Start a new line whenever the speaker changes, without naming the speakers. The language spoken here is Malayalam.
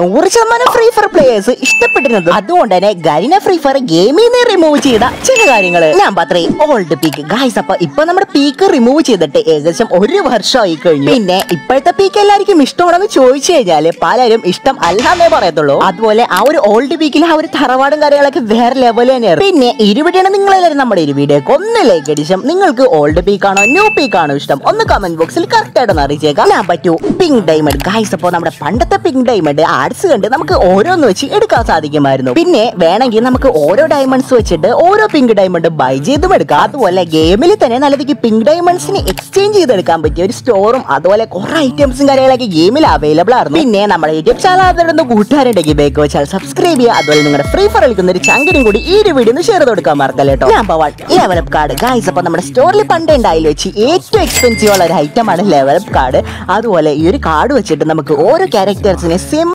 നൂറ് ശതമാനം ഫ്രീ ഫയർ പ്ലേയേഴ്സ് ഇഷ്ടപ്പെട്ടിരുന്നത് അതുകൊണ്ട് തന്നെ ഗരിന ഫ്രീ ഫയർ ഗെയിമിൽ നിന്ന് റിമൂവ് ചെയ്ത ചില കാര്യങ്ങൾ number three old peak guys അപ്പൊ ഇപ്പൊ നമ്മുടെ പീക്ക് റിമൂവ് ചെയ്തിട്ട് ഏകദേശം ഒരു വർഷമായി കഴിഞ്ഞു പിന്നെ ഇപ്പോഴത്തെ പീക്ക് എല്ലാവർക്കും ഇഷ്ടമാണെന്ന് ചോദിച്ചു കഴിഞ്ഞാല് പലരും ഇഷ്ടം അല്ലാന്നേ പറയത്തുള്ളൂ അതുപോലെ ആ ഒരു ഓൾഡ് പീക്കിൽ ആ ഒരു തറവാടും കാര്യങ്ങളൊക്കെ വേറെ ലെവൽ തന്നെയാണ് പിന്നെ ഇരുവിടെയാണ് നിങ്ങളെല്ലാവരും നമ്മുടെ ഒരു വീഡിയോക്ക് ഒന്ന് ലൈക്ക് അടിച്ചും നിങ്ങൾക്ക് ഓൾഡ് പീക്കാണോ ന്യൂ പീക്കാണോ ഇഷ്ടം ഒന്ന് കമന്റ് ബോക്സിൽ കറക്റ്റ് ആയിട്ട് അറിയിച്ചേക്കാം ഞാൻ പറ്റൂ പിങ്ക് ഡയമണ്ട് ഗായ്സ് അപ്പോൾ നമ്മുടെ പണ്ടത്തെ പിങ്ക് ഡയമണ്ട് ആ കാർഡ്സ് കണ്ട് നമുക്ക് ഓരോന്ന് വെച്ച് എടുക്കാൻ സാധിക്കുമായിരുന്നു പിന്നെ വേണമെങ്കിൽ നമുക്ക് ഓരോ ഡയമണ്ട്സ് വെച്ചിട്ട് ഓരോ പിങ്ക് ഡയമണ്ട് ബൈ ചെയ്തും എടുക്കാം അതുപോലെ ഗെയിമിൽ തന്നെ നല്ലതിക്ക് പിങ്ക് ഡയമണ്ട്സിന് എക്സ്ചേഞ്ച് ചെയ്തെടുക്കാൻ പറ്റിയ ഒരു സ്റ്റോറും അതുപോലെ കുറെ ഐറ്റംസും കാര്യങ്ങളൊക്കെ ഗെയിമിൽ അവൈലബിൾ ആയിരുന്നു പിന്നെ നമ്മുടെ യൂട്യൂബ് ചാനൽ അതിലിടുന്ന കൂട്ടുകാരുടെ ബേക്ക് വെച്ചാൽ സബ്സ്ക്രൈബ് ചെയ്യുക അതുപോലെ നിങ്ങളുടെ ഫ്രീ ഫയർ കളിക്കുന്ന ഒരു ചങ്കിനും കൂടി ഈ ഒരു വീഡിയോ ഷെയർ കൊടുക്കാൻ മറക്കല്ലേ കേട്ടോ number one level up card guys അപ്പൊ നമ്മുടെ സ്റ്റോറിൽ പണ്ട് ഉണ്ടായാലും വെച്ച് ഏറ്റവും എക്സ്പെൻസീവ് ഉള്ള ഒരു ഐറ്റമാണ് ലെവലപ്പ് കാർഡ് അതുപോലെ ഈ ഒരു കാർഡ് വെച്ചിട്ട് നമുക്ക് ഓരോ ക്യാരക്ടേഴ്സിനെ സെം